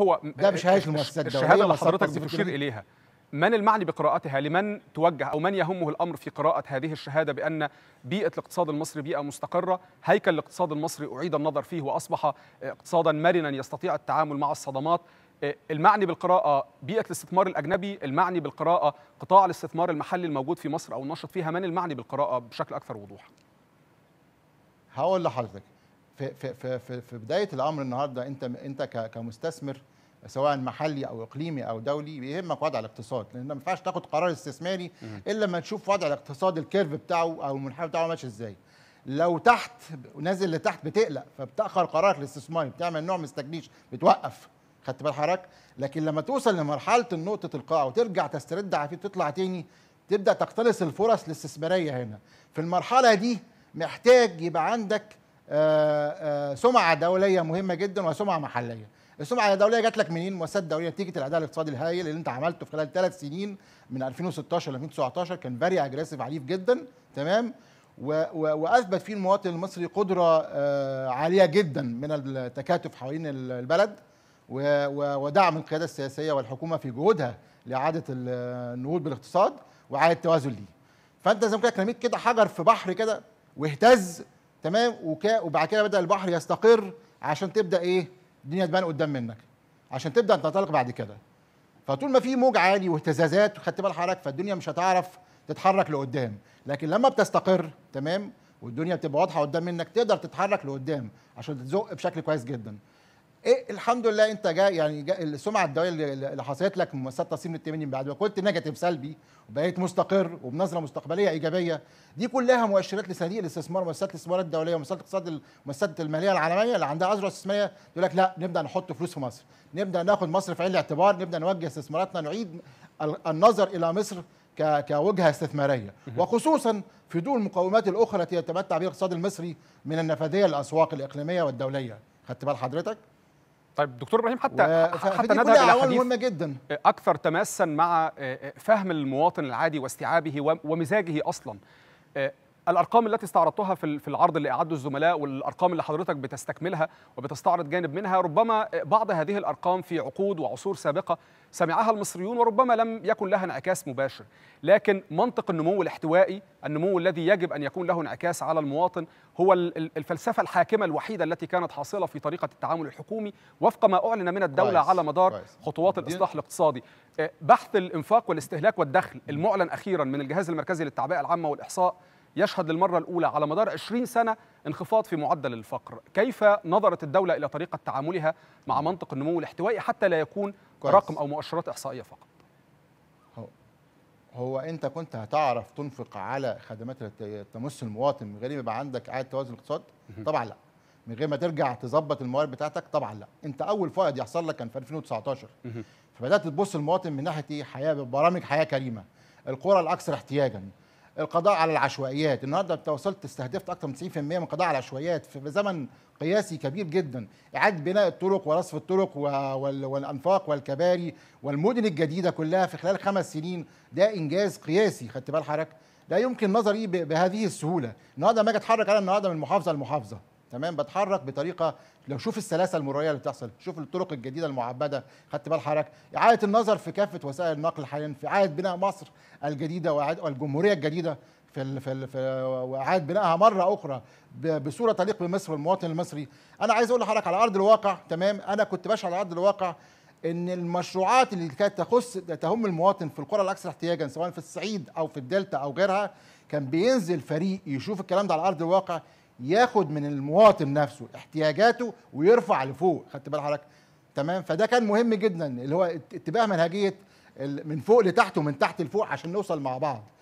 هو ده بشهاده المؤسسات الدوليه الشهاده إيه اللي حضرتك بتشير اليها من المعني بقراءتها لمن توجه او من يهمه الامر في قراءه هذه الشهاده بان بيئه الاقتصاد المصري بيئه مستقره هيكل الاقتصاد المصري اعيد النظر فيه واصبح اقتصادا مرنا يستطيع التعامل مع الصدمات آه، المعني بالقراءة بيئة الاستثمار الأجنبي المعني بالقراءة قطاع الاستثمار المحلي الموجود في مصر أو النشط فيها من المعني بالقراءة بشكل أكثر وضوحا هقول لحضرتك في في في في بدايه الامر النهارده انت انت كمستثمر سواء محلي او اقليمي او دولي بيهمك وضع الاقتصاد لان ما ينفعش تاخد قرار استثماري الا لما تشوف وضع الاقتصاد الكيرف بتاعه او المنحنى بتاعه ماشي ازاي لو تحت نازل لتحت بتقلق فبتاخر قرارك الاستثماري بتعمل نوع من بتوقف خدت بال حضرتك لكن لما توصل لمرحله النقطه القاع وترجع تسترد عافيه تطلع تاني تبدا تقتلص الفرص الاستثماريه هنا في المرحله دي محتاج يبقى عندك آه، آه، سمعه دوليه مهمه جدا وسمعه محليه السمعه الدوليه جات لك منين؟ مؤسسات دوليه نتيجه الاداء الاقتصادي الهائل اللي انت عملته في خلال ثلاث سنين من 2016 ل 2019 كان فيري اجريسيف عنيف جدا تمام؟ و و واثبت فيه المواطن المصري قدره آه، عاليه جدا من التكاتف حوالين البلد ودعم القياده السياسيه والحكومه في جهودها لاعاده النهوض بالاقتصاد واعاده التوازن ليه. فانت زي ما رميت كده حجر في بحر كده واهتز تمام وكا وبعد كده بدا البحر يستقر عشان تبدا ايه الدنيا تبان قدام منك عشان تبدا تنطلق بعد كده فطول ما في موج عالي واهتزازات وخدت بال حضرتك فالدنيا مش هتعرف تتحرك لقدام لكن لما بتستقر تمام والدنيا بتبقى واضحه قدام منك تقدر تتحرك لقدام عشان تزق بشكل كويس جدا ايه الحمد لله انت جاي يعني جاي السمعه الدوليه اللي حصلت لك من مؤسسات تصميم التمني بعد ما كنت نيجاتيف سلبي وبقيت مستقر وبنظره مستقبليه ايجابيه دي كلها مؤشرات لصناديق الاستثمار ومؤسسات الاستثمار الدوليه ومؤسسات الاقتصاد المؤسسات الماليه العالميه اللي عندها اذرع استثماريه يقول لك لا نبدا نحط فلوس في مصر نبدا ناخد مصر في عين الاعتبار نبدا نوجه استثماراتنا نعيد النظر الى مصر كوجهه استثماريه وخصوصا في ضوء المقومات الاخرى التي يتمتع بها الاقتصاد المصري من النفاذيه للاسواق الاقليميه والدوليه خدت بال حضرتك طيب دكتور ابراهيم حتى و... حتى ندى الحديث مهمه جدا اكثر تماسا مع آه، آه، فهم المواطن العادي واستيعابه ومزاجه اصلا آه، الارقام التي استعرضتها في العرض اللي اعده الزملاء والارقام اللي حضرتك بتستكملها وبتستعرض جانب منها ربما بعض هذه الارقام في عقود وعصور سابقه سمعها المصريون وربما لم يكن لها انعكاس مباشر لكن منطق النمو الاحتوائي النمو الذي يجب ان يكون له انعكاس على المواطن هو الفلسفه الحاكمه الوحيده التي كانت حاصله في طريقه التعامل الحكومي وفق ما اعلن من الدوله كويس. على مدار خطوات الاصلاح الاقتصادي آه، بحث الانفاق والاستهلاك والدخل المعلن اخيرا من الجهاز المركزي للتعبئه العامه والاحصاء يشهد للمرة الأولى على مدار 20 سنة انخفاض في معدل الفقر كيف نظرت الدولة إلى طريقة تعاملها مع منطق النمو الاحتوائي حتى لا يكون كويس. رقم أو مؤشرات إحصائية فقط هو. أنت كنت هتعرف تنفق على خدمات تمس المواطن من غير ما يبقى عندك إعادة توازن الاقتصاد؟ طبعا لا من غير ما ترجع تظبط الموارد بتاعتك طبعا لا انت اول فائض يحصل لك كان في 2019 فبدات تبص المواطن من ناحيه ايه حياه برامج حياه كريمه القرى الاكثر احتياجا القضاء على العشوائيات النهارده انت وصلت استهدفت اكثر من 90% من قضاء على العشوائيات في زمن قياسي كبير جدا اعاده بناء الطرق ورصف الطرق والانفاق والكباري والمدن الجديده كلها في خلال خمس سنين ده انجاز قياسي خدت بال حضرتك لا يمكن نظري بهذه السهوله النهارده لما اجي اتحرك انا النهارده من محافظه لمحافظه تمام بتحرك بطريقه لو شوف السلاسه المروريه اللي بتحصل شوف الطرق الجديده المعبده خدت بال حضرتك اعاده النظر في كافه وسائل النقل حاليا في اعاده بناء مصر الجديده والجمهوريه الجديده في ال في, ال في واعاده بنائها مره اخرى بصوره تليق بمصر والمواطن المصري انا عايز اقول لحضرتك على ارض الواقع تمام انا كنت بشهد على ارض الواقع ان المشروعات اللي كانت تخص تهم المواطن في القرى الاكثر احتياجا سواء في الصعيد او في الدلتا او غيرها كان بينزل فريق يشوف الكلام ده على ارض الواقع ياخد من المواطن نفسه احتياجاته ويرفع لفوق خدت بال حضرتك تمام فده كان مهم جدا اللي هو اتباع منهجيه من فوق لتحت ومن تحت لفوق عشان نوصل مع بعض